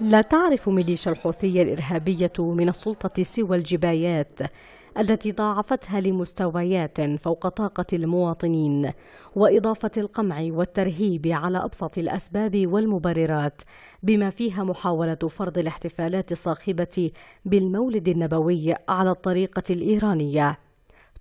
لا تعرف ميليشيا الحوثية الإرهابية من السلطة سوى الجبايات التي ضاعفتها لمستويات فوق طاقة المواطنين وإضافة القمع والترهيب على أبسط الأسباب والمبررات بما فيها محاولة فرض الاحتفالات الصاخبة بالمولد النبوي على الطريقة الإيرانية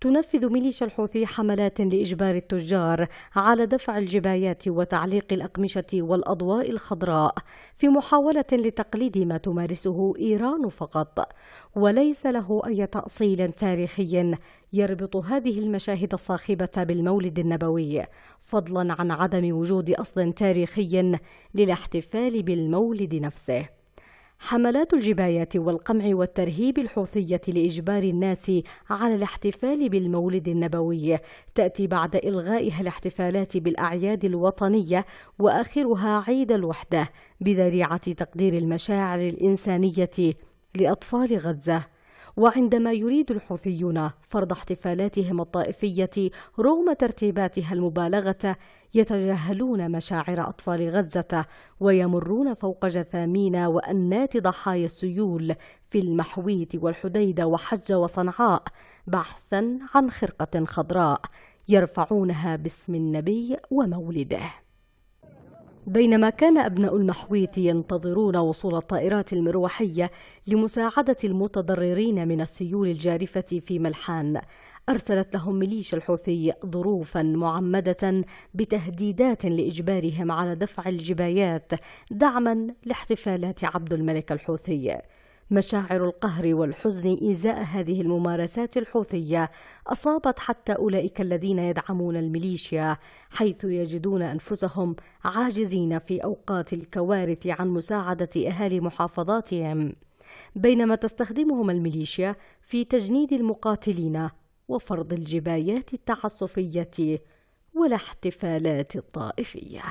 تنفذ ميليشيا الحوثي حملات لإجبار التجار على دفع الجبايات وتعليق الأقمشة والأضواء الخضراء في محاولة لتقليد ما تمارسه إيران فقط وليس له أي تأصيل تاريخي يربط هذه المشاهد الصاخبة بالمولد النبوي فضلا عن عدم وجود أصل تاريخي للاحتفال بالمولد نفسه حملات الجبايات والقمع والترهيب الحوثية لإجبار الناس على الاحتفال بالمولد النبوي تأتي بعد إلغائها الاحتفالات بالأعياد الوطنية وآخرها عيد الوحدة بذريعة تقدير المشاعر الإنسانية لأطفال غزة وعندما يريد الحوثيون فرض احتفالاتهم الطائفية رغم ترتيباتها المبالغة يتجاهلون مشاعر أطفال غزة ويمرون فوق جثامين وأنات ضحايا السيول في المحويت والحديدة وحجة وصنعاء بحثا عن خرقة خضراء يرفعونها باسم النبي ومولده بينما كان أبناء المحويت ينتظرون وصول الطائرات المروحية لمساعدة المتضررين من السيول الجارفة في ملحان أرسلت لهم ميليشيا الحوثي ظروفا معمدة بتهديدات لإجبارهم على دفع الجبايات دعما لاحتفالات عبد الملك الحوثي مشاعر القهر والحزن إزاء هذه الممارسات الحوثية أصابت حتى أولئك الذين يدعمون الميليشيا حيث يجدون أنفسهم عاجزين في أوقات الكوارث عن مساعدة أهالي محافظاتهم بينما تستخدمهم الميليشيا في تجنيد المقاتلين وفرض الجبايات التعسفية والاحتفالات الطائفية